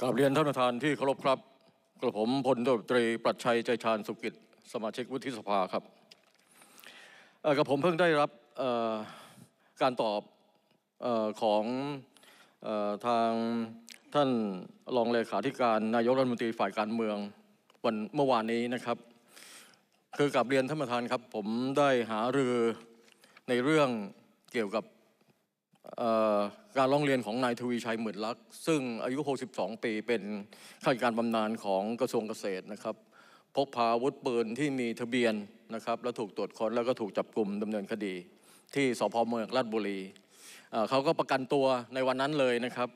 กราบเรียนท่านประธานที่เคารพครับ กระผมพลตรีปรัชัยใจชาญสุกิจ สมาชิกวุฒิสภาครับกระผมเพิ่งได้รับการตอบของทางท่านรองเลขาธิการนายกรัฐมนตรีฝ่ายการเมืองวันเมื่อวานนี้นะครับ คือกับเรียนท่านประธานครับผมได้หารือในเรื่องเกี่ยวกับการร้องเรียนของนายทวีชัยหมื่นลักษ์ซึ่งอายุ 62 ปีเป็น ข้าราชการบำนาญของกระทรวงเกษตรนะครับ พกพาอาวุธปืนที่มีทะเบียนนะครับ แล้วถูกตรวจค้นแล้วก็ถูกจับกลุ่มดำเนินคดี ที่สพเมืองราชบุรี เขาก็ประกันตัวในวันนั้นเลยนะครับ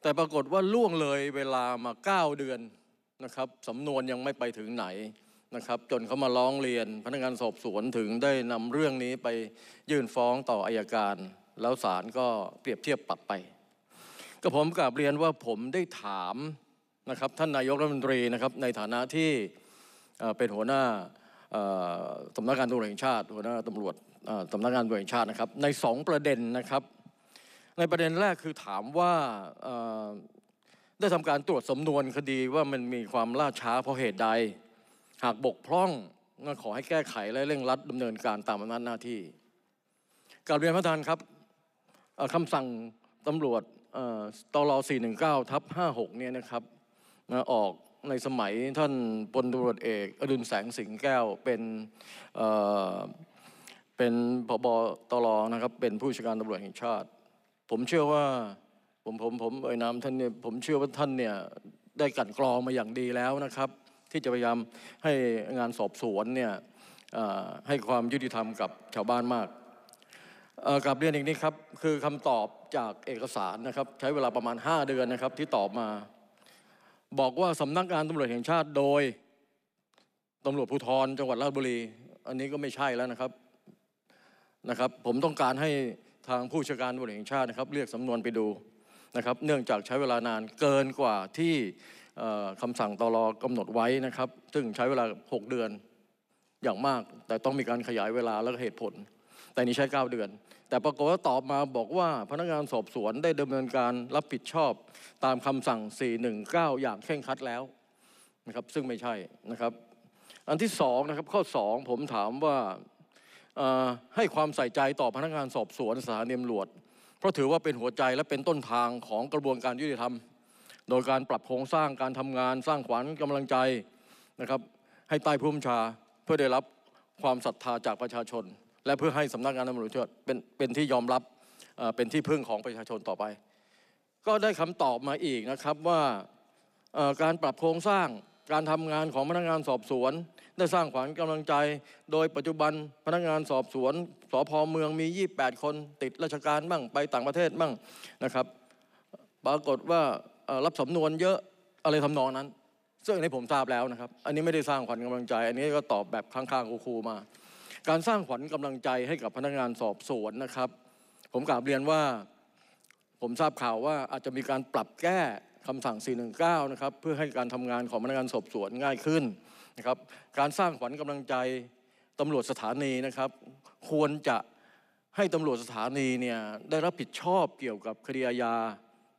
แต่ปรากฏว่าล่วงเลยเวลามา 9 เดือนนะครับสำนวนยังไม่ไปถึงไหนนะครับจนเขามาร้องเรียนพนักงานสอบสวนถึงได้นำเรื่องนี้ไปยื่นฟ้องต่ออายการแล้วศาลก็เปรียบเทียบปรับไปก็ผมกลับเรียนว่าผมได้ถามนะครับท่านนายกรัฐมนตรีนะครับ ในฐานะที่เป็นหัวหน้าสำนักงานตำรวจแห่งชาติ หัวหน้าตำรวจสำนักงานตำรวจแห่งชาตินะครับ ใน 2 ประเด็นนะครับ ในประเด็นแรกคือถามว่าได้ทำการตรวจสำนวนคดีว่ามันมีความล่าช้าเพราะเหตุใด หากบกพร่องก็ขอให้แก้ไขและเร่งรัดดำเนินการตามอำนาจหน้าที่การเรียนพระทานครับคำสั่งตำรวจตล419ทับ56เนี่ยนะครับ ออกในสมัยท่านพลตรวจเอกอดุลแสงสิงแก้วเป็นเป็นพบตรนะครับเป็นผู้ชการตำรวจแห่งชาติ ผมเชื่อว่าผมผมผมเอ่ยนามท่านเนี่ยผมเชื่อว่าท่านเนี่ยได้กันกรองมาอย่างดีแล้วนะครับ ที่จะพยายามให้งานสอบสวนเนี่ยให้ความยุติธรรมกับชาวบ้านมากกลับเรียนอีกนี้ครับคือคำตอบจากเอกสารนะครับใช้เวลาประมาณ 5 เดือนนะครับที่ตอบมา บอกว่าสำนักงานตำรวจแห่งชาติโดยตำรวจภูธรจังหวัดราชบุรี อันนี้ก็ไม่ใช่แล้วนะครับนะครับผมต้องการให้ทางผู้ชาการตำรวจแห่งชาตินะครับ เรียกสำนวนไปดูนะครับเนื่องจากใช้เวลานานเกินกว่าที่คำสั่งตรกำหนดไว้นะครับ ซึ่งใช้เวลา 6 เดือนอย่างมาก แต่ต้องมีการขยายเวลาและเหตุผลแต่นี้ใช้9เดือน แต่ปรากฏว่าตอบมาบอกว่าพนักงานสอบสวนได้ดำเนินการรับผิดชอบตามคำสั่ง 419 อย่างเคร่งครัดแล้วนะครับซึ่งไม่ใช่นะครับ อันที่2นะครับข้อ2 ผมถามว่าให้ความใส่ใจต่อพนักงานสอบสวนสถานีตำรวจเพราะถือว่าเป็นหัวใจและเป็นต้นทางของกระบวนการยุติธรรม โดยการปรับโครงสร้างการทำงานสร้างขวัญกำลังใจนะครับให้ใต้ผู้บัญชาเพื่อได้รับความศรัทธาจากประชาชนและเพื่อให้สำนักงานตำรวจเป็นเป็นที่ยอมรับเป็นที่พึ่งของประชาชนต่อไป ก็ได้คำตอบมาอีกนะครับว่าการปรับโครงสร้างการทำงานของพนักงานสอบสวน ได้สร้างขวัญกำลังใจ โดยปัจจุบันพนักงานสอบสวนสพเมืองมี 28 คนติดราชการบ้างไปต่างประเทศบ้างนะครับ ปรากฏว่ารับสำนวนเยอะอะไรทำนองนั้น ซึ่งอันนี้ผมทราบแล้วนะครับอันนี้ไม่ได้สร้างขวัญกำลังใจ อันนี้ก็ตอบแบบข้างๆครูๆมาการสร้างขวัญกำลังใจให้กับพนักงานสอบสวนนะครับ ผมกลาบเรียนว่าผมทราบข่าวว่าอาจจะมีการปรับแก้คำสั่ง 419 นะครับเพื่อให้การทำงานของพนักงานสอบสวนง่ายขึ้นนะครับ การสร้างขวัญกำลังใจตำรวจสถานีนะครับ ควรจะให้ตำรวจสถานีเนี่ยได้รับผิดชอบเกี่ยวกับคดีอาญา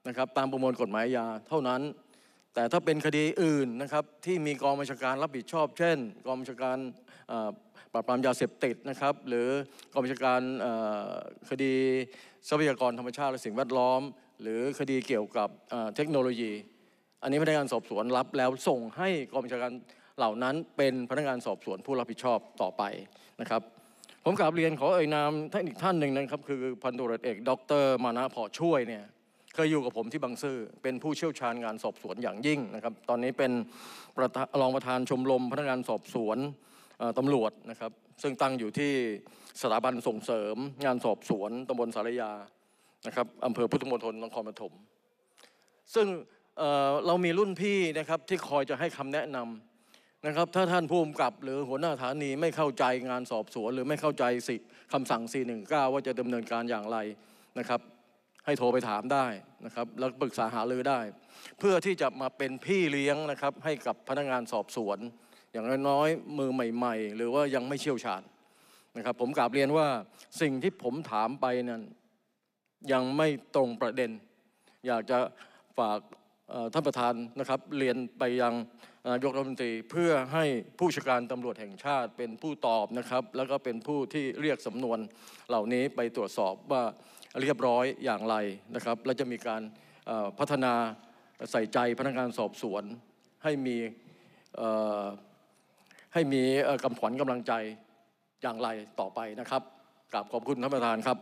นะครับตามประมวลกฎหมายยาเท่านั้น แต่ถ้าเป็นคดีอื่นนะครับที่มีกองบัญชาการรับผิดชอบ เช่นกองบัญชาการปราบปรามยาเสพติดนะครับหรือกองบัญชาการคดีทรัพยากรธรรมชาติและสิ่งแวดล้อม หรือคดีเกี่ยวกับเทคโนโลยี อันนี้พนักงานสอบสวนรับแล้วส่งให้กองบัญชาการเหล่านั้นเป็นพนักงานสอบสวนผู้รับผิดชอบต่อไปนะครับผมกราบเรียนขอเอ่ยนามท่านอีกท่านหนึ่งนะครับคือพันตุรเอก ดร มานะพอช่วยเนี่ยเคยอยู่กับผมที่บางซื่อเป็นผู้เชี่ยวชาญงานสอบสวนอย่างยิ่งนะครับตอนนี้เป็นรองประธานชมรมพนักงานสอบสวนตำรวจนะครับซึ่งตั้งอยู่ที่สถาบันส่งเสริม งานสอบสวนตำบลสารยานะครับอำเภอพุทธมณฑลนครปฐมซึ่งเรามีรุ่นพี่นะครับที่คอยจะให้คำแนะนำนะครับถ้าท่านผู้กำกับหรือหัวหน้าฐานีไม่เข้าใจงานสอบสวน หรือไม่เข้าใจสิคำสั่ง419ว่าจะดำเนินการอย่างไรนะครับให้โทรไปถามได้นะครับแล้วปรึกษาหารือได้ เพื่อที่จะมาเป็นพี่เลี้ยงนะครับให้กับพนักงานสอบสวนอย่างน้อยๆมือใหม่ ๆ หรือว่ายังไม่เชี่ยวชาญนะครับผมกลาบเรียนว่าสิ่งที่ผมถามไปนั้นยังไม่ตรงประเด็น อยากจะฝากท่านประธานนะครับ เรียนไปยังนายกรัฐมนตรี เพื่อให้ผู้ชการตำรวจแห่งชาติเป็นผู้ตอบนะครับ แล้วก็เป็นผู้ที่เรียกสำนวนเหล่านี้ไปตรวจสอบว่าเรียบร้อยอย่างไรนะครับและจะมีการพัฒนาใส่ใจพนักงานสอบสวน ให้มีให้มีกำขวัญกำลังใจอย่างไรต่อไปนะครับกราบขอบคุณท่านประธานครับ